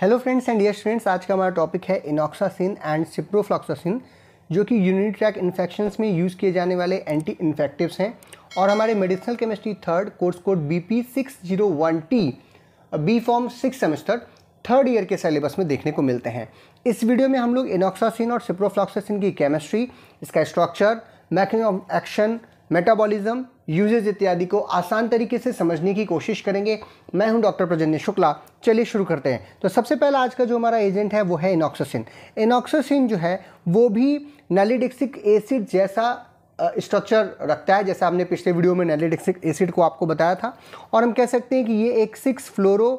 hello friends and yes friends आज का हमारा टॉपिक है इनॉक्सासिन एंड सिप्रोफ्लॉक्सासिन जो कि यूनिट्रैक इन्फेक्शन में यूज़ किए जाने वाले एंटी इन्फेक्टिव्स हैं और हमारे medicinal chemistry third course code B P six zero one T B pharm six semester third year के सिलेबस में देखने को मिलते हैं इस वीडियो में हम लोग इनॉक्सासिन और सिप्रोफ्लॉक्सासिन की केमिस्ट्री इसका structure mechanism of action metabolism usages इत्यादि को आसान तरीके से समझने की कोशिश करेंगे मैं हूं डॉक्टर प्रजन्य शुक्ला चलिए शुरू करते हैं तो सबसे पहला आज का जो हमारा एजेंट है वो है इनॉक्सोसिन इनॉक्सोसिन जो है वो भी नैलिडिक्सिक एसिड जैसा स्ट्रक्चर रखता है जैसा हमने पिछले वीडियो में नैलिडिक्सिक एसिड को आपको बताया था और हम कह सकते हैं कि ये एक six fluoro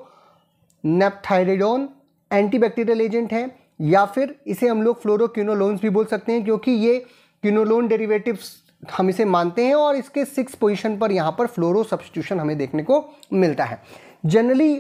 naphthyridone antibacterial agent है या फिर इसे हम लोग फ्लोरोक्विनोलोन्स भी बोल सकते हैं क्योंकि ये क्विनोलोन डेरिवेटिव्स हम इसे मानते हैं और इसके सिक्स पोजीशन पर यहाँ पर फ्लोरो सब्सटीट्यूशन हमें देखने को मिलता है जनरली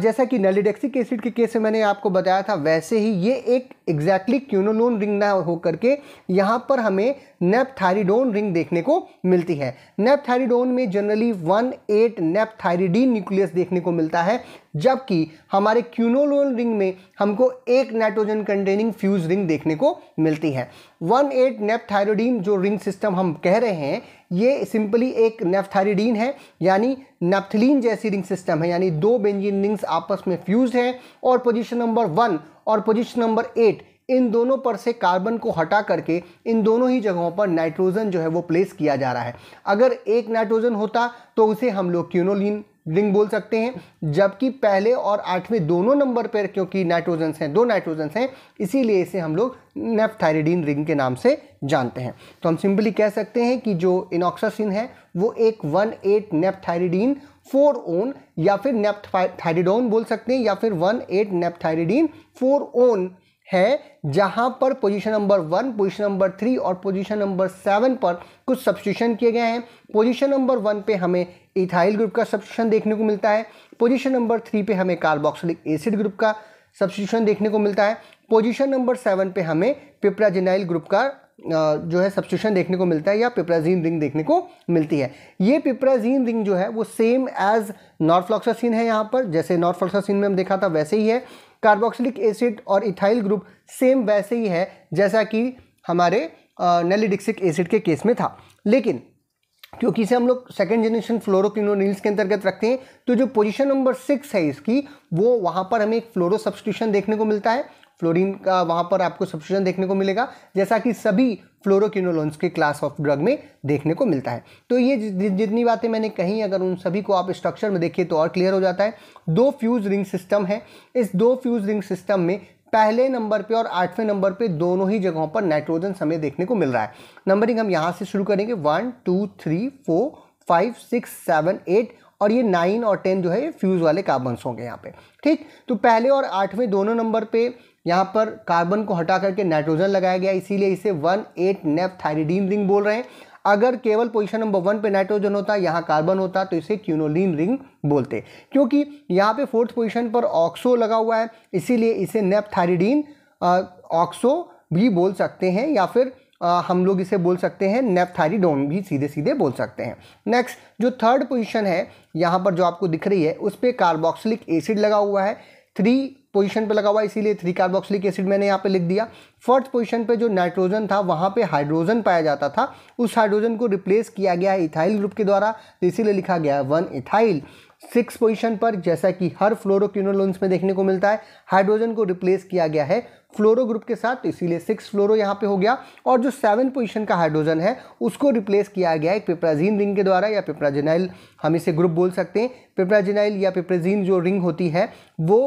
जैसा कि नेलिडेक्सिक एसिड के केस में मैंने आपको बताया था वैसे ही ये एक एग्जैक्टली क्यूनोनोन रिंग ना होकर के यहाँ पर हमें नेपथायरिडोन रिंग देखने को मिलती है नेपथायरिडोन में generally one eight naphthyridine nucleus देखने को मिलता है जबकि हमारे क्यूनोलोन रिंग में हमको एक नाइट्रोजन कंटेनिंग फ्यूज रिंग देखने को मिलती है वन एट नेपथायरोडीन जो रिंग सिस्टम हम कह रहे हैं ये सिंपली एक नेफ्थारीडीन है यानी नेप्थलीन जैसी रिंग सिस्टम है यानी दो बेंजीन रिंग्स आपस में फ्यूज हैं और पोजीशन नंबर वन और पोजीशन नंबर एट इन दोनों पर से कार्बन को हटा करके इन दोनों ही जगहों पर नाइट्रोजन जो है वो प्लेस किया जा रहा है अगर एक नाइट्रोजन होता तो उसे हम लोग क्यूनोलिन रिंग बोल सकते हैं जबकि पहले और आठवें दोनों नंबर पर क्योंकि नाइट्रोजन्स हैं दो नाइट्रोजन्स हैं इसीलिए इसे हम लोग नेफ्थायरिडीन रिंग के नाम से जानते हैं तो हम सिंपली कह सकते हैं कि जो इनॉक्सासिन है वो एक one eight naphthyridine four one या फिर नेपथायरिडोन बोल सकते हैं या फिर one eight naphthyridine four one है जहां पर position number one position number three और पोजीशन नंबर सेवन पर कुछ सब्सिट्यूशन किए गए हैं पोजीशन नंबर वन पे हमें इथाइल ग्रुप का सब्सिट्यूशन देखने को मिलता है पोजीशन नंबर थ्री पे हमें कार्बोक्सिलिक एसिड ग्रुप का सब्सिट्यूशन देखने को मिलता है पोजीशन नंबर सेवन पे हमें पिप्राजिनाइल ग्रुप का जो है सब्सिट्यूशन देखने को मिलता है या पिप्राजीन रिंग देखने को मिलती है ये पिप्राजीन रिंग जो है वो सेम एज नॉर्फ्लॉक्सासिन है यहाँ पर जैसे नॉर्फ्लॉक्सासिन में हम देखा था वैसे ही है कार्बोक्सिलिक एसिड और इथाइल ग्रुप सेम वैसे ही है जैसा कि हमारे नेलिडिक्सिक एसिड के केस में था लेकिन क्योंकि इसे हम लोग सेकेंड जनरेशन फ्लोरोक्लिनोनिल्स के अंतर्गत रखते हैं तो जो पोजीशन नंबर सिक्स है इसकी वो वहाँ पर हमें एक फ्लोरो सब्सटीट्यूशन देखने को मिलता है फ्लोरीन का वहाँ पर आपको सब्सटीट्यूशन देखने को मिलेगा जैसा कि सभी फ्लोरोक्विनोलोन्स के क्लास ऑफ ड्रग में देखने को मिलता है तो ये जितनी बातें मैंने कही अगर उन सभी को आप स्ट्रक्चर में देखिए तो और क्लियर हो जाता है दो फ्यूज रिंग सिस्टम है इस दो फ्यूज रिंग सिस्टम में पहले नंबर पे और आठवें नंबर पे दोनों ही जगहों पर नाइट्रोजन समय देखने को मिल रहा है नंबरिंग हम यहाँ से शुरू करेंगे one two three four five six seven eight और ये नाइन और टेन जो है फ्यूज़ वाले कार्बन्स होंगे यहाँ पे ठीक तो पहले और आठवें दोनों नंबर पे यहाँ पर कार्बन को हटा करके नाइट्रोजन लगाया गया इसीलिए इसे वन एट नेपथाइरिडीन रिंग बोल रहे हैं अगर केवल पोजीशन नंबर वन पे नाइट्रोजन होता यहाँ कार्बन होता तो इसे क्यूनोलिन रिंग बोलते क्योंकि यहाँ पे फोर्थ पोजीशन पर ऑक्सो लगा हुआ है इसीलिए इसे नेपथाइरिडीन ऑक्सो भी बोल सकते हैं या फिर आ, हम लोग इसे बोल सकते हैं नेपथाइरिडोन भी सीधे सीधे बोल सकते हैं नेक्स्ट जो थर्ड पोजिशन है यहाँ पर जो आपको दिख रही है उस पर कार्बोक्सिलिक एसिड लगा हुआ है थ्री पोजीशन पे लगा हुआ इसीलिए थ्री कार्बोक्सिलिक एसिड मैंने यहाँ पे लिख दिया फर्स्ट पोजीशन पे जो नाइट्रोजन था वहाँ पे हाइड्रोजन पाया जाता था उस हाइड्रोजन को रिप्लेस किया गया है इथाइल ग्रुप के द्वारा तो इसीलिए लिखा गया है वन इथाइल सिक्स पोजीशन पर जैसा कि हर फ्लोरोक्विनोलोन्स में देखने को मिलता है हाइड्रोजन को रिप्लेस किया गया है फ्लोरो ग्रुप के साथ तो इसीलिए सिक्स फ्लोरो यहाँ पे हो गया और जो सेवन पोजीशन का हाइड्रोजन है उसको रिप्लेस किया गया है पेपराजीन रिंग के द्वारा या पेपराजेनाइल हम इसे ग्रुप बोल सकते हैं पेपराजेनाइल या पिप्राजीन जो रिंग होती है वो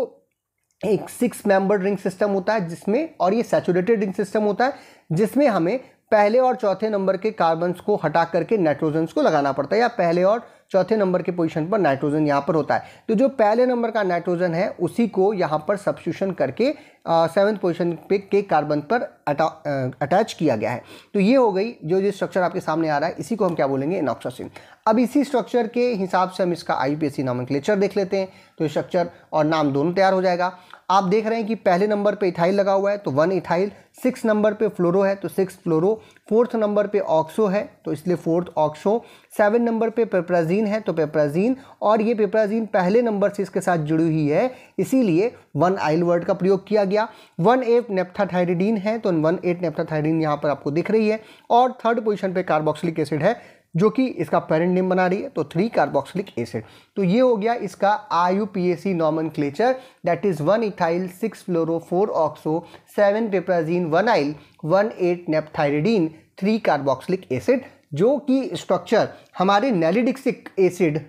एक सिक्स मेंबर रिंग सिस्टम होता है जिसमें और ये सैचुरेटेड रिंग सिस्टम होता है जिसमें हमें पहले और चौथे नंबर के कार्बन्स को हटा करके नाइट्रोजन्स को लगाना पड़ता है या पहले और चौथे नंबर के पोजीशन पर नाइट्रोजन यहाँ पर होता है तो जो पहले नंबर का नाइट्रोजन है उसी को यहाँ पर सब्सिट्यूशन करके सेवन्थ पोजीशन पे के कार्बन पर अटा, अटैच किया गया है तो ये हो गई जो जो स्ट्रक्चर आपके सामने आ रहा है इसी को हम क्या बोलेंगे इनॉक्सासिन अब इसी स्ट्रक्चर के हिसाब से हम इसका आई पी नॉमनक्लेचर देख लेते हैं तो स्ट्रक्चर और नाम दोनों तैयार हो जाएगा आप देख रहे हैं कि पहले नंबर पे इथाइल लगा हुआ है तो वन इथाइल सिक्स नंबर पे फ्लोरो है तो सिक्स फ्लोरो फोर्थ नंबर पे ऑक्सो है तो इसलिए फोर्थ ऑक्सो सेवन नंबर पे पेपराजीन है तो पेप्राजीन और ये पेपराजीन पहले नंबर से इसके साथ जुड़ी हुई है इसीलिए वन आइल वर्ड का प्रयोग किया गया वन एट नेप्थाथायरिडीन है तो वन एट नेप्थाथायरिडीन यहाँ पर आपको दिख रही है और थर्ड पोजिशन पर कार्बोक्सिलिक एसिड है जो कि इसका पेरेंट नेम बना रही है तो थ्री कार्बोक्सिलिक एसिड तो ये हो गया इसका I U P A C nomenclature that is one ethyl six fluoro four oxo seven piperazine one yl one eight naphthyridine three carboxylic acid जो कि स्ट्रक्चर हमारे नेलिडिक्सिक एसिड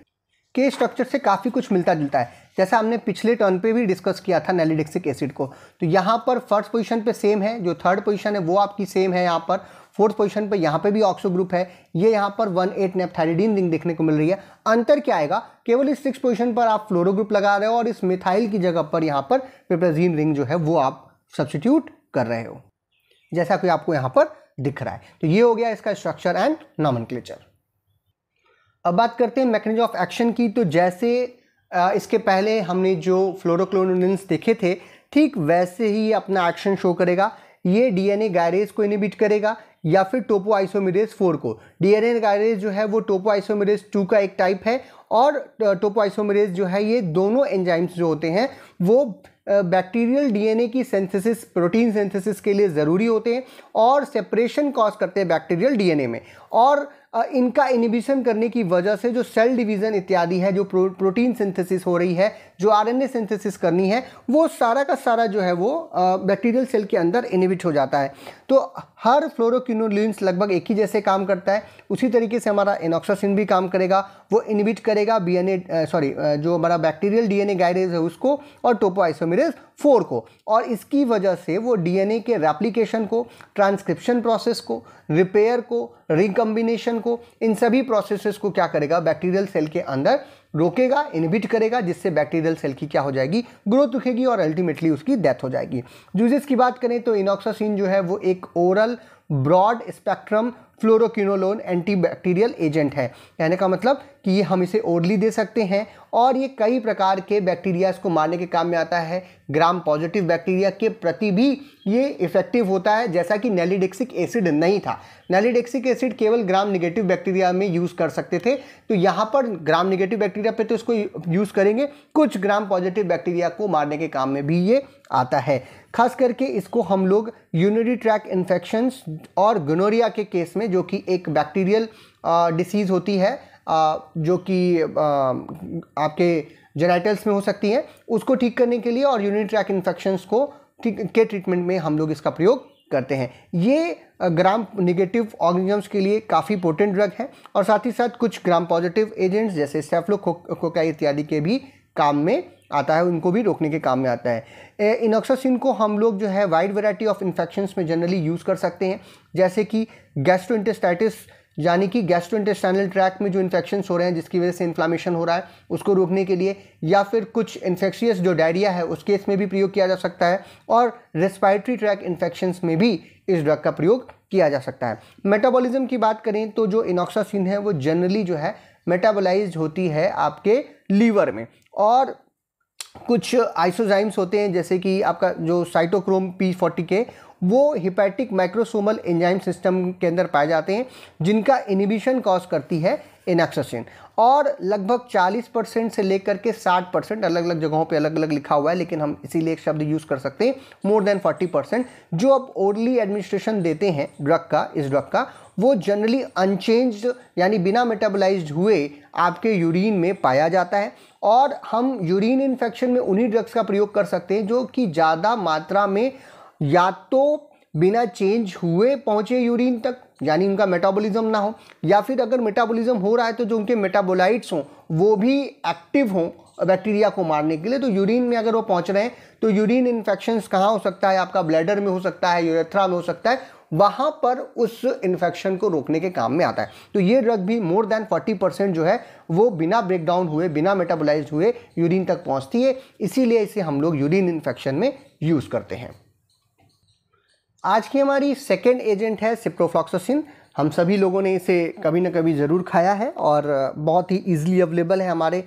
के स्ट्रक्चर से काफ़ी कुछ मिलता जुलता है जैसा हमने पिछले टर्न पे भी डिस्कस किया था नैलिडेक्सिक एसिड को तो यहाँ पर फर्स्ट पोजीशन पे सेम है जो थर्ड पोजीशन है वो आपकी सेम है यहाँ पर फोर्थ पोजीशन पे यहाँ पे भी ऑक्सो ग्रुप है ये यहाँ पर वन एट नेपथाइडीन रिंग देखने को मिल रही है अंतर क्या आएगा केवल इस सिक्स पोजिशन पर आप फ्लोरो ग्रुप लगा रहे हो और इस मिथाइल की जगह पर यहाँ पर पेप्राजीन रिंग जो है वो आप सब्सटीट्यूट कर रहे हो जैसा कि आपको यहाँ पर दिख रहा है तो ये हो गया इसका स्ट्रक्चर एंड नॉमन अब बात करते हैं मैकेनिज्म ऑफ एक्शन की तो जैसे इसके पहले हमने जो फ्लोरोक्लोनोडेंस देखे थे ठीक वैसे ही अपना एक्शन शो करेगा ये डीएनए गायरेज को इनिबिट करेगा या फिर टोपो आइसोमिरेज फोर को डीएनए गायरेज जो है वो टोपो आइसोमिरेज टू का एक टाइप है और टोपो आइसोमिरेज जो है ये दोनों एंजाइम्स जो होते हैं वो बैक्टीरियल डीएनए की सेंथिसिस प्रोटीन सेंथिसिस के लिए ज़रूरी होते हैं और सेपरेशन कॉज करते हैं बैक्टीरियल डीएनए में और इनका इनिबिशन करने की वजह से जो सेल डिवीज़न इत्यादि है जो प्रो, प्रोटीन सिंथेसिस हो रही है जो आरएनए सिंथेसिस करनी है वो सारा का सारा जो है वो बैक्टीरियल सेल के अंदर इनिबिट हो जाता है तो हर फ्लोरोक्यूनोलिन्स लगभग एक ही जैसे काम करता है उसी तरीके से हमारा इनॉक्सासिन भी काम करेगा वो इनिबिट करेगा बी सॉरी जो हमारा बैक्टीरियल डी एन है उसको और टोपो आइसोमिरेज फोर को और इसकी वजह से वो डी के रेप्लीकेशन को ट्रांसक्रिप्शन प्रोसेस को रिपेयर को रिकम्बिनेशन को इन सभी प्रोसेसेस को क्या करेगा बैक्टीरियल सेल के अंदर रोकेगा इनहिबिट करेगा जिससे बैक्टीरियल सेल की क्या हो जाएगी ग्रोथ रुकेगी और अल्टीमेटली उसकी डेथ हो जाएगी जूजिस की बात करें तो इनॉक्सासिन जो है वो एक oral broad spectrum fluoroquinolone antibacterial agent है कहने का मतलब कि ये हम इसे ओरली दे सकते हैं और ये कई प्रकार के बैक्टीरियाज को मारने के काम में आता है ग्राम पॉजिटिव बैक्टीरिया के प्रति भी ये इफेक्टिव होता है जैसा कि नेलिडिक्सिक एसिड नहीं था नैलिडेक्सिक एसिड केवल ग्राम निगेटिव बैक्टीरिया में यूज़ कर सकते थे तो यहाँ पर ग्राम निगेटिव बैक्टीरिया पे तो इसको यूज़ करेंगे कुछ ग्राम पॉजिटिव बैक्टीरिया को मारने के काम में भी ये आता है खास करके इसको हम लोग यूनरी ट्रैक इन्फेक्शन और गनोरिया के केस में जो कि एक बैक्टीरियल डिसीज़ होती है आ, जो कि आपके जेनाइटल्स में हो सकती है उसको ठीक करने के लिए और यूनिट्रैक इन्फेक्शन्स को ठीक के ट्रीटमेंट में हम लोग इसका प्रयोग करते हैं ये ग्राम निगेटिव ऑर्गेनिजम्स के लिए काफ़ी पोटेंट ड्रग है और साथ ही साथ कुछ ग्राम पॉजिटिव एजेंट्स जैसे कोकाई इत्यादि के भी काम में आता है उनको भी रोकने के काम में आता है इनोक्सासिन को हम लोग जो है वाइड वैरायटी ऑफ इन्फेक्शंस में जनरली यूज़ कर सकते हैं जैसे कि गैस्ट्रोइंटेस्टाइटिस यानी कि गैस्ट्रो इंटेस्टाइनल ट्रैक में जो इन्फेक्शन हो रहे हैं जिसकी वजह से इन्फ्लामेशन हो रहा है उसको रोकने के लिए या फिर कुछ इन्फेक्शियस जो डायरिया है उस केस में भी प्रयोग किया जा सकता है और रेस्पायरेटरी ट्रैक इन्फेक्शन में भी इस ड्रग का प्रयोग किया जा सकता है मेटाबॉलिज्म की बात करें तो जो इनॉक्सासिन है वो जनरली जो है मेटाबोलाइज होती है आपके लीवर में और कुछ आइसोजाइम्स होते हैं जैसे कि आपका जो साइटोक्रोम पी फोर्टी के वो हिपैटिक माइक्रोसोमल एंजाइम सिस्टम के अंदर पाए जाते हैं जिनका इनिबिशन कॉज करती है इनक्सेसिन और लगभग 40 परसेंट से लेकर के 60 परसेंट अलग अलग जगहों पे अलग अलग लिखा हुआ है लेकिन हम इसीलिए एक शब्द यूज़ कर सकते हैं मोर देन 40 परसेंट जो अब ओरली एडमिनिस्ट्रेशन देते हैं ड्रग का इस ड्रग का वो जनरली अनचेंज्ड यानी बिना मेटाबोलाइज्ड हुए आपके यूरिन में पाया जाता है और हम यूरिन इन्फेक्शन में उन्हीं ड्रग्स का प्रयोग कर सकते हैं जो कि ज़्यादा मात्रा में या तो बिना चेंज हुए पहुँचे यूरिन तक यानी उनका मेटाबॉलिज्म ना हो या फिर अगर मेटाबॉलिज्म हो रहा है तो जो उनके मेटाबोलाइट्स हों वो भी एक्टिव हों बैक्टीरिया को मारने के लिए तो यूरिन में अगर वो पहुंच रहे हैं तो यूरिन इन्फेक्शन कहाँ हो सकता है आपका ब्लैडर में हो सकता है यूरेथ्रा में हो सकता है वहां पर उस इन्फेक्शन को रोकने के काम में आता है तो ये ड्रग भी मोर देन 40 परसेंट जो है वो बिना ब्रेकडाउन हुए बिना मेटाबोलाइज हुए यूरिन तक पहुंचती है इसीलिए इसे हम लोग यूरिन इन्फेक्शन में यूज़ करते हैं आज की हमारी सेकेंड एजेंट है सिप्रोफ्लॉक्सोसिन हम सभी लोगों ने इसे कभी ना कभी ज़रूर खाया है और बहुत ही ईजिली अवेलेबल है हमारे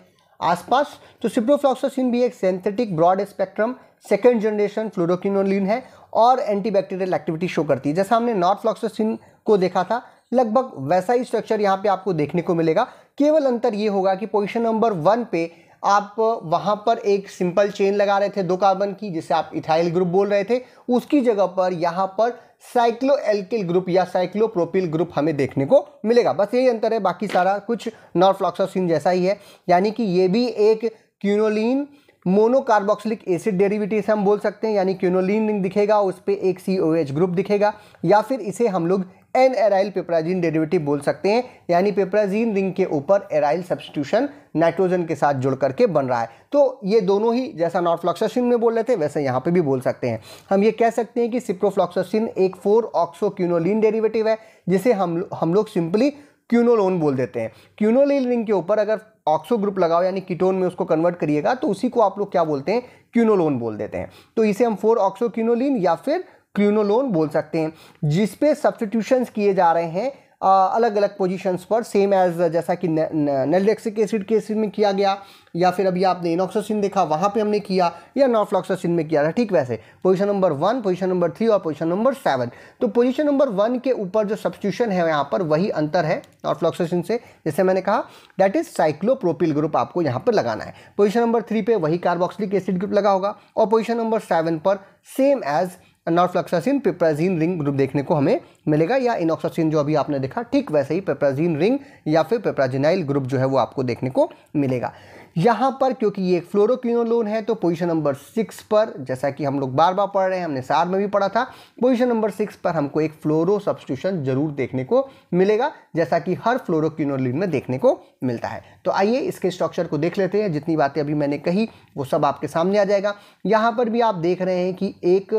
आसपास तो सिप्रोफ्लॉक्सोसिन भी एक synthetic broad spectrum second generation fluoroquinolone है और एंटीबैक्टीरियल एक्टिविटी शो करती है जैसा हमने नॉर्थ फ्लॉक्सोसिन को देखा था लगभग वैसा ही स्ट्रक्चर यहाँ पे आपको देखने को मिलेगा केवल अंतर ये होगा कि पोजिशन नंबर वन पे आप वहाँ पर एक सिंपल चेन लगा रहे थे दो कार्बन की जिसे आप इथाइल ग्रुप बोल रहे थे उसकी जगह पर यहाँ पर साइक्लो एल्किल ग्रुप या साइक्लोप्रोपिल ग्रुप हमें देखने को मिलेगा बस यही अंतर है बाकी सारा कुछ नॉर्फ्लॉक्सोसिन जैसा ही है यानी कि ये भी एक क्यूनोलिन मोनोकार्बोक्सिलिक एसिड डेरिविटी हम बोल सकते हैं यानी क्यूनोलिन दिखेगा उस पर एक सी ग्रुप दिखेगा या फिर इसे हम लोग एन एराइल पेपराजीन डेरिवेटिव बोल सकते हैं यानी पेपराजीन रिंग के ऊपर एराइल सब्सटीट्यूशन नाइट्रोजन के साथ जुड़ करके बन रहा है तो ये दोनों ही जैसा नॉर्फ्लॉक्सोसिन में बोल रहे थे वैसे यहाँ पे भी बोल सकते हैं हम ये कह सकते हैं कि सिप्रोफ्लॉक्सोसिन एक फोर ऑक्सोक्यूनोलिन डेरिवेटिव है जिसे हम हम लोग सिंपली क्यूनोलोन बोल देते हैं क्यूनोलिन रिंग के ऊपर अगर ऑक्सो ग्रुप लगाओ यानी कीटोन में उसको कन्वर्ट करिएगा तो उसी को आप लोग क्या बोलते हैं क्यूनोलोन बोल देते हैं तो इसे हम फोर ऑक्सो क्यूनोलिन या फिर क्यूनोलोन बोल सकते हैं जिसपे सब्सटीट्यूशन किए जा रहे हैं अलग अलग पोजीशंस पर सेम एज जैसा कि नेलडेक्सिक एसिड के एसिड में किया गया या फिर अभी आपने इनॉक्सोसिन देखा वहाँ पे हमने किया या नॉफ्लॉक्सोसिन में किया था ठीक वैसे position number one position number three और पोजीशन नंबर सेवन तो पोजीशन नंबर वन के ऊपर जो सब्सिट्यूशन है यहाँ पर वही अंतर है नॉफ्लॉक्सोसिन से जैसे मैंने कहा दैट इज साइक्लोप्रोपिल ग्रुप आपको यहाँ पर लगाना है पोजिशन नंबर थ्री पर वही कार्बोक्सिलिक एसिड ग्रुप लगा होगा और पोजिशन नंबर सेवन पर same as norfloxacin piperazine ring group देखने को हमें मिलेगा या इनॉक्सासिन जो अभी आपने देखा ठीक वैसे ही पेप्राजीन रिंग या फिर पेप्राजिनाइल ग्रुप जो है वो आपको देखने को मिलेगा यहाँ पर क्योंकि ये एक फ्लोरोक्विनोलोन है तो पोजीशन नंबर सिक्स पर जैसा कि हम लोग बार बार पढ़ रहे हैं हमने सार में भी पढ़ा था पोजीशन नंबर सिक्स पर हमको एक फ्लोरो सब्सटीट्यूशन जरूर देखने को मिलेगा जैसा कि हर फ्लोरोक्विनोलिन में देखने को मिलता है तो आइए इसके स्ट्रक्चर को देख लेते हैं जितनी बातें अभी मैंने कही वो सब आपके सामने आ जाएगा यहाँ पर भी आप देख रहे हैं कि एक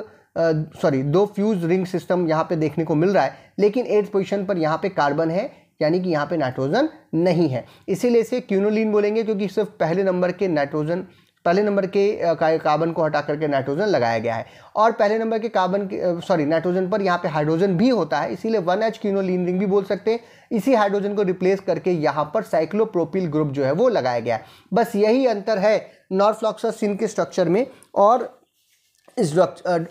सॉरी दो फ्यूज रिंग सिस्टम यहाँ पे देखने को मिल रहा है लेकिन एट्थ पोजीशन पर यहाँ पे कार्बन है यानी कि यहाँ पे नाइट्रोजन नहीं है इसीलिए इसे क्यूनोलिन बोलेंगे क्योंकि सिर्फ पहले नंबर के नाइट्रोजन पहले नंबर के कार्बन को हटा करके नाइट्रोजन लगाया गया है और पहले नंबर के कार्बन के सॉरी नाइट्रोजन पर यहाँ पे हाइड्रोजन भी होता है इसीलिए वन एच क्यूनोलिन रिंग भी बोल सकते हैं इसी हाइड्रोजन को रिप्लेस करके यहाँ पर साइक्लोप्रोपिल ग्रुप जो है वो लगाया गया है बस यही अंतर है नॉर्फ्लॉक्सा सिन के स्ट्रक्चर में और इस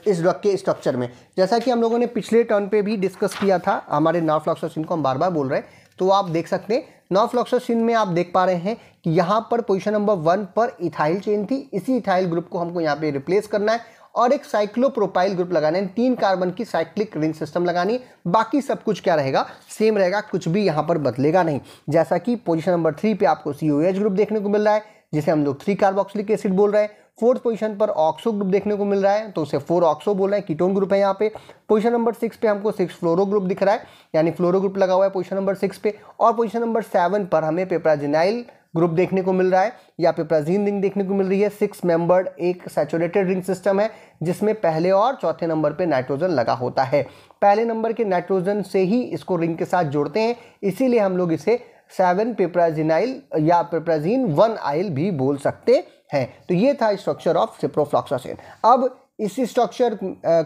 इस ड्रग के स्ट्रक्चर में जैसा कि हम लोगों ने पिछले टर्न पे भी डिस्कस किया था हमारे नॉफ्लॉक्सोसिन को हम बार बार बोल रहे हैं तो आप देख सकते हैं नॉफ्लॉक्सोसिन में आप देख पा रहे हैं कि यहाँ पर पोजिशन नंबर वन पर इथाइल चेन थी इसी इथाइल ग्रुप को हमको यहाँ पे रिप्लेस करना है और एक साइक्लोप्रोपाइल ग्रुप लगाना है तीन कार्बन की साइक्लिक रिंग सिस्टम लगानी बाकी सब कुछ क्या रहेगा सेम रहेगा कुछ भी यहाँ पर बदलेगा नहीं जैसा कि पोजिशन नंबर थ्री पर आपको सी ग्रुप देखने को मिल रहा है जिसे हम लोग थ्री कार्बोक्सिलिक एसिड बोल रहे हैं फोर्थ पोजीशन पर ऑक्सो ग्रुप देखने को मिल रहा है तो उसे फोर ऑक्सो बोला है कीटोन ग्रुप है यहाँ पे पोजीशन नंबर सिक्स पे हमको सिक्स फ्लोरो ग्रुप दिख रहा है यानी फ्लोरो ग्रुप लगा हुआ है पोजीशन नंबर सिक्स पे और पोजीशन नंबर सेवन पर हमें पेपराजिनाइल ग्रुप देखने को मिल रहा है या पेपराजीन रिंग देखने को मिल रही है सिक्स मेंबर्ड एक सेचुरेटेड रिंग सिस्टम है जिसमें पहले और चौथे नंबर पे नाइट्रोजन लगा होता है पहले नंबर के नाइट्रोजन से ही इसको रिंग के साथ जोड़ते हैं इसीलिए हम लोग इसे सेवन पेपराजिनाइल या पेपराजीन वन आइल भी बोल सकते हैं है तो ये था स्ट्रक्चर ऑफ सिप्रोफ्लॉक्सासिन अब इस स्ट्रक्चर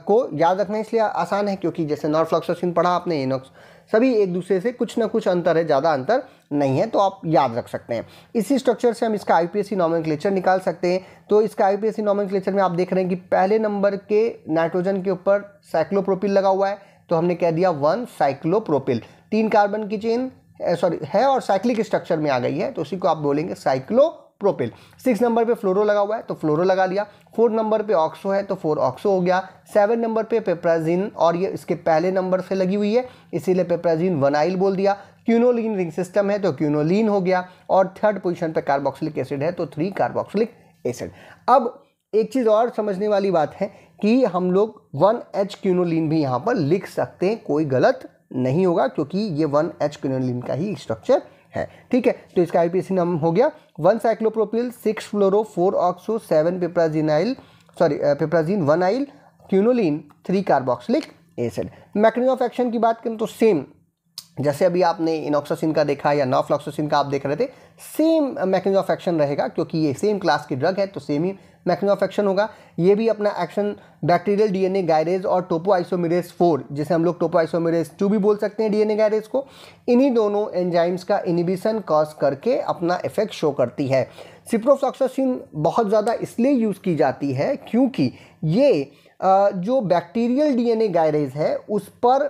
को याद रखना इसलिए आसान है क्योंकि जैसे नॉर्फ्लॉक्सासिन पढ़ा आपने इनोक्स सभी एक दूसरे से कुछ ना कुछ अंतर है ज़्यादा अंतर नहीं है तो आप याद रख सकते हैं इसी स्ट्रक्चर से हम इसका आईपीएससी नॉमिनक्लेचर निकाल सकते हैं तो इसका आईपीएससी नॉमिनक्लेचर में आप देख रहे हैं कि पहले नंबर के नाइट्रोजन के ऊपर साइक्लोप्रोपिल लगा हुआ है तो हमने कह दिया वन साइक्लोप्रोपिल तीन कार्बन की चेन सॉरी है और साइक्लिक स्ट्रक्चर में आ गई है तो उसी को आप बोलेंगे साइक्लो प्रोपेल सिक्स नंबर पे फ्लोरो लगा हुआ है तो फ्लोरो लगा लिया फोर नंबर पे ऑक्सो है तो फोर ऑक्सो हो गया सेवन नंबर पे पेप्राजीन और ये इसके पहले नंबर से लगी हुई है इसीलिए पेप्राजीन वनाइल बोल दिया क्यूनोलिन रिंग सिस्टम है तो क्यूनोलिन हो गया और थर्ड पोजिशन पर कार्बोक्सिलिक एसिड है तो थ्री कार्बोक्सिलिक एसिड अब एक चीज़ और समझने वाली बात है कि हम लोग वन एच क्यूनोलिन भी यहाँ पर लिख सकते हैं कोई गलत नहीं होगा क्योंकि ये वन एच क्यूनोलिन का ही स्ट्रक्चर है ठीक है तो इसका आईपीसी नाम हो गया one cyclopropyl six fluoro four oxo seven piperazinyl sorry piperazine one yl quinoline three carboxylic acid mechanism of action की बात करें तो सेम जैसे अभी आपने इनॉक्सोसिन का देखा या नॉफ्लॉक्सोसिन का आप देख रहे थे सेम मैकेनिज्म ऑफ एक्शन रहेगा क्योंकि ये सेम क्लास की ड्रग है तो सेम ही मैकेनिज्म ऑफ एक्शन होगा ये भी अपना एक्शन बैक्टीरियल डीएनए गायरेज और टोपो आइसोमिरेज फोर जिसे हम लोग टोपो आइसोमिरेज टू भी बोल सकते हैं डीएनए गायरेज को इन्हीं दोनों एंजाइम्स का इनिबिशन कॉज करके अपना इफेक्ट शो करती है सिप्रोफ्लॉक्सोसिन बहुत ज़्यादा इसलिए यूज़ की जाती है क्योंकि ये जो बैक्टीरियल डीएनए गायरेज है उस पर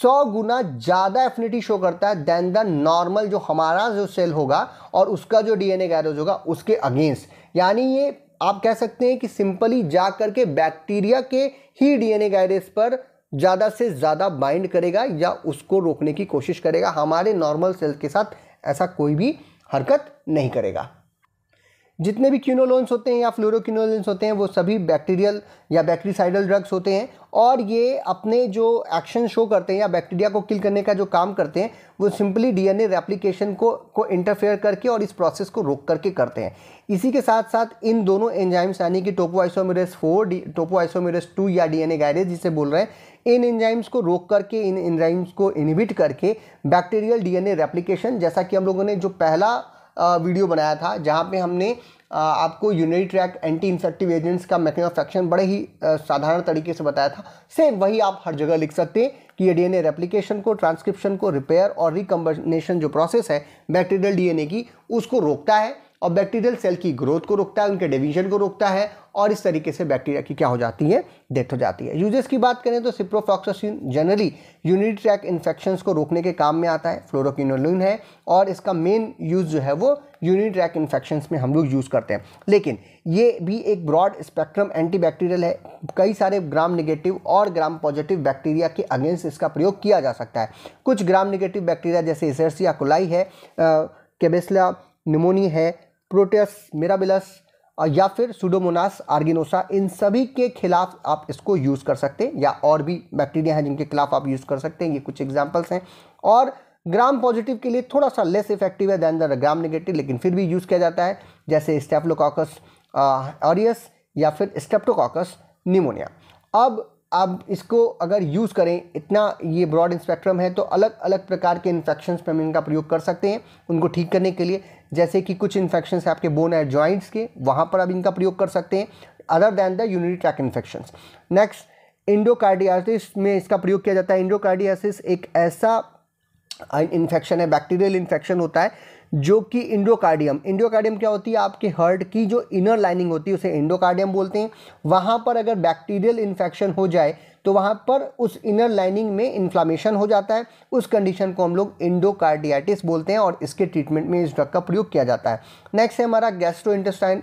सौ गुना ज़्यादा एफिनिटी शो करता है दैन द नॉर्मल जो हमारा जो सेल होगा और उसका जो डीएनए गायरेज होगा उसके अगेंस्ट यानी ये आप कह सकते हैं कि सिंपली जा करके बैक्टीरिया के ही डीएनए गायरेज पर ज़्यादा से ज़्यादा बाइंड करेगा या उसको रोकने की कोशिश करेगा हमारे नॉर्मल सेल के साथ ऐसा कोई भी हरकत नहीं करेगा जितने भी क्यूनोलोन्स होते हैं या फ्लोरोक्यूनोलोन्स होते हैं वो सभी बैक्टीरियल या बैक्टीसाइडल ड्रग्स होते हैं और ये अपने जो एक्शन शो करते हैं या बैक्टीरिया को किल करने का जो काम करते हैं वो सिंपली डीएनए रेप्लिकेशन को को इंटरफेयर करके और इस प्रोसेस को रोक करके करते हैं इसी के साथ साथ इन दोनों एंजाइम्स यानी कि topo isomerase four D isomerase two या डीएनए गायरेज जिसे बोल रहे हैं इन एंजाइम्स को रोक करके इन एंजाइम्स को इनहिबिट करके बैक्टीरियल डीएनए रेप्लिकेशन जैसा कि हम लोगों ने जो पहला वीडियो बनाया था जहाँ पे हमने आपको यूनिट्रैक ट्रैक एंटी इंसेक्टिव एजेंट्स का मैकेनिक ऑफ एक्शन बड़े ही साधारण तरीके से बताया था सेम वही आप हर जगह लिख सकते हैं कि ये डीएनए रेप्लिकेशन को ट्रांसक्रिप्शन को रिपेयर और रिकम्बनेशन जो प्रोसेस है बैक्टीरियल डीएनए की उसको रोकता है और बैक्टीरियल सेल की ग्रोथ को रोकता है उनके डिवीजन को रोकता है और इस तरीके से बैक्टीरिया की क्या हो जाती है डेथ हो जाती है यूजेस की बात करें तो सिप्रोफॉक्सोसिन जनरली यूनिट ट्रैक इन्फेक्शन को रोकने के काम में आता है फ्लोरोक्विनोलिन है और इसका मेन यूज़ जो है वो यूनिट ट्रैक इन्फेक्शन में हम लोग यूज़ करते हैं लेकिन ये भी एक ब्रॉड स्पेक्ट्रम एंटीबैक्टीरियल है कई सारे ग्राम निगेटिव और ग्राम पॉजिटिव बैक्टीरिया के अगेंस्ट इसका प्रयोग किया जा सकता है कुछ ग्राम निगेटिव बैक्टीरिया जैसे एसर्सिया कुलाई है केबेस्ला निमोनी है प्रोटेस मेराबिलस या फिर सुडोमोनास आर्गिनोसा इन सभी के खिलाफ आप इसको यूज़ कर सकते हैं या और भी बैक्टीरिया हैं जिनके खिलाफ आप यूज़ कर सकते हैं ये कुछ एग्जाम्पल्स हैं और ग्राम पॉजिटिव के लिए थोड़ा सा लेस इफेक्टिव है दैन द ग्राम नेगेटिव लेकिन फिर भी यूज़ किया जाता है जैसे स्टेफलोकॉकस ऑरियस या फिर स्टेप्टोकॉकस निमोनिया अब अब इसको अगर यूज़ करें इतना ये ब्रॉड स्पेक्ट्रम है तो अलग अलग प्रकार के इन्फेक्शन पर हम इनका प्रयोग कर सकते हैं उनको ठीक करने के लिए जैसे कि कुछ इन्फेक्शन है आपके बोन एंड जॉइंट्स के वहाँ पर आप इनका प्रयोग कर सकते हैं अदर दैन द यूनिट ट्रैक इन्फेक्शन नेक्स्ट इंडोकार्डियासिस में इसका प्रयोग किया जाता है इंडोकार्डियासिस एक ऐसा इन्फेक्शन uh, है बैक्टीरियल इन्फेक्शन होता है जो कि इंडोकार्डियम इंडोकार्डियम क्या होती है आपके हर्ट की जो इनर लाइनिंग होती है उसे इंडोकार्डियम बोलते हैं वहाँ पर अगर बैक्टीरियल इन्फेक्शन हो जाए तो वहाँ पर उस इनर लाइनिंग में इन्फ्लामेशन हो जाता है उस कंडीशन को हम लोग इंडोकार्डियाटिस बोलते हैं और इसके ट्रीटमेंट में इस ड्रग का प्रयोग किया जाता है नेक्स्ट है हमारा गैस्ट्रो इंटेस्टाइन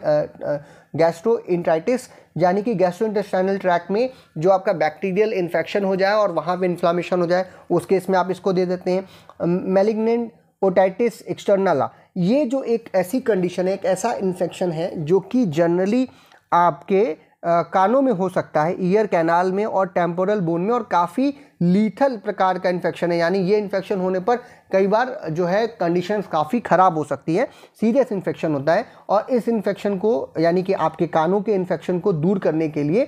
गैस्ट्रो इंट्राइटिस यानी कि गैस्ट्रो इंटेस्टाइनल ट्रैक में जो आपका बैक्टीरियल इन्फेक्शन हो जाए और वहाँ पर इन्फ्लामेशन हो जाए उस केस में आप इसको दे देते हैं मेलिग्नेंट ओटाइटिस एक्सटर्नला ये जो एक ऐसी कंडीशन है एक ऐसा इन्फेक्शन है जो कि जनरली आपके आ, कानों में हो सकता है ईयर कैनाल में और टेम्पोरल बोन में और काफ़ी लीथल प्रकार का इन्फेक्शन है यानी ये इन्फेक्शन होने पर कई बार जो है कंडीशंस काफ़ी ख़राब हो सकती है सीरियस इन्फेक्शन होता है और इस इन्फेक्शन को यानी कि आपके कानों के इन्फेक्शन को दूर करने के लिए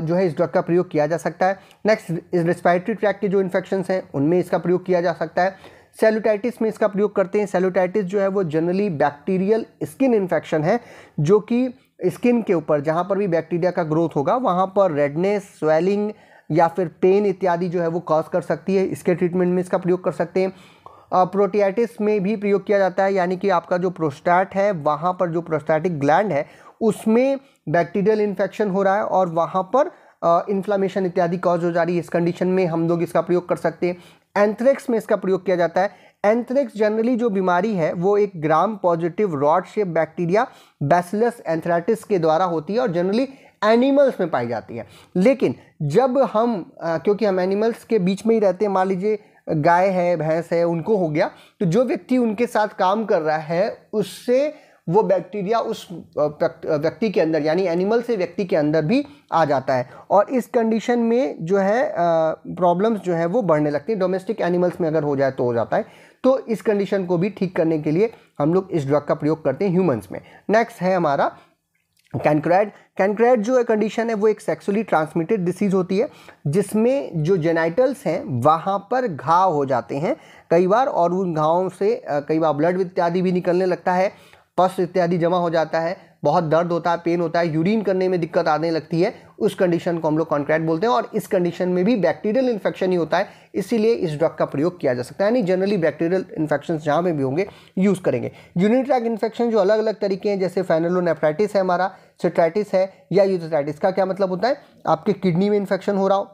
जो है इस ड्रग का प्रयोग किया जा सकता है नेक्स्ट इस रेस्पायरेटरी ट्रैक के जो इन्फेक्शन हैं उनमें इसका प्रयोग किया जा सकता है सेलुटाइटिस में इसका प्रयोग करते हैं सेलुटाइटिस जो है वो जनरली बैक्टीरियल स्किन इन्फेक्शन है जो कि स्किन के ऊपर जहाँ पर भी बैक्टीरिया का ग्रोथ होगा वहाँ पर रेडनेस स्वेलिंग या फिर पेन इत्यादि जो है वो कॉज कर सकती है इसके ट्रीटमेंट में इसका प्रयोग कर सकते हैं प्रोटियाटिस में भी प्रयोग किया जाता है यानी कि आपका जो प्रोस्टैट है वहाँ पर जो प्रोस्टैटिक ग्लैंड है उसमें बैक्टीरियल इन्फेक्शन हो रहा है और वहाँ पर इन्फ्लामेशन इत्यादि कॉज हो जा रही है इस कंडीशन में हम लोग इसका प्रयोग कर सकते हैं एंथ्रेक्स में इसका प्रयोग किया जाता है एंथ्रेक्स जनरली जो बीमारी है वो एक gram positive rod shape bacteria bacillus anthracis के द्वारा होती है और जनरली एनिमल्स में पाई जाती है लेकिन जब हम आ, क्योंकि हम एनिमल्स के बीच में ही रहते हैं मान लीजिए गाय है भैंस है उनको हो गया तो जो व्यक्ति उनके साथ काम कर रहा है उससे वो बैक्टीरिया उस व्यक्ति के अंदर यानी एनिमल से व्यक्ति के अंदर भी आ जाता है और इस कंडीशन में जो है प्रॉब्लम्स जो है वो बढ़ने लगती हैं डोमेस्टिक एनिमल्स में अगर हो जाए तो हो जाता है तो इस कंडीशन को भी ठीक करने के लिए हम लोग इस ड्रग का प्रयोग करते हैं ह्यूमन्स में नेक्स्ट है हमारा कैनक्रैड कैनक्रैड जो कंडीशन है वो एक सेक्सुअली ट्रांसमिटेड डिसीज़ होती है जिसमें जो जेनाइटल्स हैं वहाँ पर घाव हो जाते हैं कई बार और उन घावों से कई बार ब्लड इत्यादि भी निकलने लगता है पस इत्यादि जमा हो जाता है बहुत दर्द होता है पेन होता है यूरिन करने में दिक्कत आने लगती है उस कंडीशन को हम लोग कॉन्क्रैट बोलते हैं और इस कंडीशन में भी बैक्टीरियल इन्फेक्शन ही होता है इसीलिए इस ड्रग का प्रयोग किया जा सकता है यानी जनरली बैक्टीरियल इन्फेक्शन जहाँ में भी होंगे यूज़ करेंगे यूनिट्रैक इन्फेक्शन जो अलग अलग तरीके हैं जैसे फेनोलोनेफ्राइटिस है हमारा सिट्राइटिस है या यूथराइटिस का क्या मतलब होता है आपके किडनी में इन्फेक्शन हो रहा हो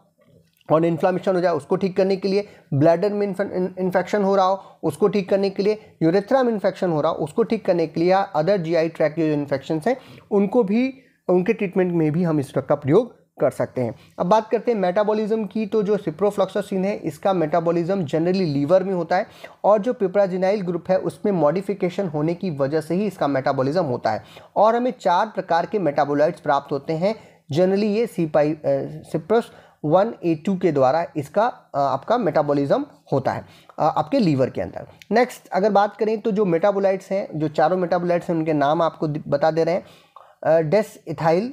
और इन्फ्लामेशन हो जाए उसको ठीक करने के लिए ब्लैडर में इन्फेक्शन हो रहा हो उसको ठीक करने के लिए यूरेथ्रा में इन्फेक्शन हो रहा हो उसको ठीक करने के लिए या अदर जीआई ट्रैक के जो इन्फेक्शन हैं उनको भी उनके ट्रीटमेंट में भी हम इस ड्रग का प्रयोग कर सकते हैं अब बात करते हैं मेटाबॉलिज्म की तो जो सिप्रोफ्लॉक्सोसिन है इसका मेटाबॉलिज्म जनरली लीवर में होता है और जो पिपराजिनाइल ग्रुप है उसमें मॉडिफिकेशन होने की वजह से ही इसका मेटाबॉलिज्म होता है और हमें चार प्रकार के मेटाबोलाइट्स प्राप्त होते हैं जनरली ये सीपाई सिप्रस वन ए टू के द्वारा इसका आपका मेटाबॉलिज्म होता है आपके लीवर के अंदर नेक्स्ट अगर बात करें तो जो मेटाबोलाइट्स हैं जो चारों मेटाबोलाइट्स हैं उनके नाम आपको बता दे रहे हैं डेस इथाइल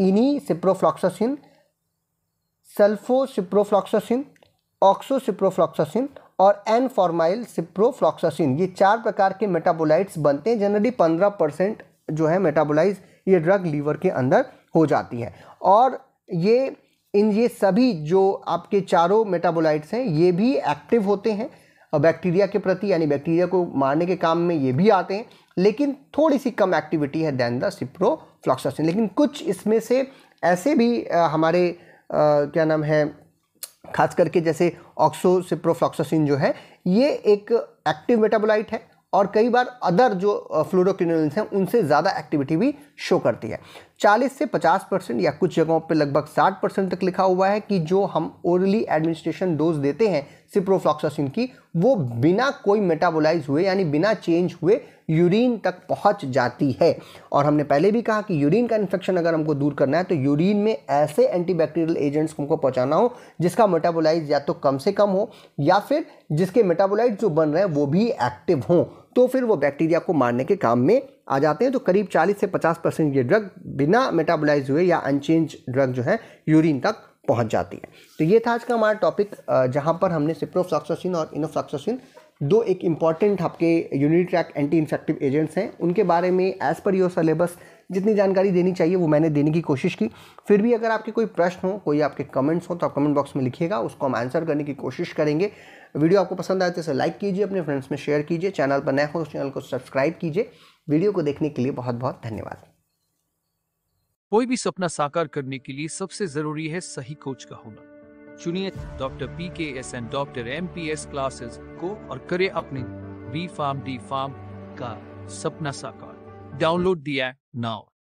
इनी सिप्रोफ्लॉक्सोसिन सल्फोसिप्रोफ्लॉक्सोसिन ऑक्सोसिप्रोफ्लॉक्सोसिन और एन फॉर्माइल सिप्रोफ्लॉक्सोसिन ये चार प्रकार के मेटाबोलाइट्स बनते हैं जनरली पंद्रह परसेंट जो है मेटाबोलाइज ये ड्रग लीवर के अंदर हो जाती है और ये इन ये सभी जो आपके चारों मेटाबोलाइट्स हैं ये भी एक्टिव होते हैं और बैक्टीरिया के प्रति यानी बैक्टीरिया को मारने के काम में ये भी आते हैं लेकिन थोड़ी सी कम एक्टिविटी है दैन द सिप्रोफ्लॉक्सासिन लेकिन कुछ इसमें से ऐसे भी हमारे आ, क्या नाम है खास करके जैसे ऑक्सो जो है ये एक एक्टिव मेटाबोलाइट है और कई बार अदर जो फ्लोरोक्रिनोल्स हैं उनसे ज़्यादा एक्टिविटी भी शो करती है 40 से 50 परसेंट या कुछ जगहों पर लगभग 60 परसेंट तक लिखा हुआ है कि जो हम ओरली एडमिनिस्ट्रेशन डोज देते हैं सिप्रोफ्लॉक्सासिन की वो बिना कोई मेटाबोलाइज हुए यानी बिना चेंज हुए यूरिन तक पहुंच जाती है और हमने पहले भी कहा कि यूरिन का इन्फेक्शन अगर हमको दूर करना है तो यूरिन में ऐसे एंटीबैक्टीरियल एजेंट्स को हमको पहुंचाना हो जिसका मेटाबोलाइज या तो कम से कम हो या फिर जिसके मेटाबोलाइट जो बन रहे हैं वो भी एक्टिव हों तो फिर वो बैक्टीरिया को मारने के काम में आ जाते हैं तो करीब 40 से 50 परसेंट ये ड्रग बिना मेटाबोलाइज हुए या अनचेंज ड्रग जो है यूरिन तक पहुंच जाती है तो ये था आज का हमारा टॉपिक जहाँ पर हमने सिप्रोफ्लॉक्सोसिन और इनोफ्लॉक्सोसिन दो एक इंपॉर्टेंट आपके यूनिट्रैक एंटी इन्फेक्टिव एजेंट्स हैं उनके बारे में एज़ पर योर सिलेबस जितनी जानकारी देनी चाहिए वो मैंने देने की कोशिश की फिर भी अगर आपके कोई प्रश्न हो कोई आपके कमेंट्स हो तो आप कमेंट बॉक्स में लिखिएगा उसको हम आंसर करने की कोशिश करेंगे वीडियो आपको पसंद आए तो इसे लाइक कीजिए अपने फ्रेंड्स में शेयर कीजिए चैनल पर नए हो उस तो चैनल को सब्सक्राइब कीजिए वीडियो को देखने के लिए बहुत बहुत धन्यवाद कोई भी सपना साकार करने के लिए सबसे जरूरी है सही कोच का होना चुनिए doctor P K S and doctor M P S classes को और करे अपने बी फार्म डी फार्म का सपना साकार डाउनलोड दिया नाउ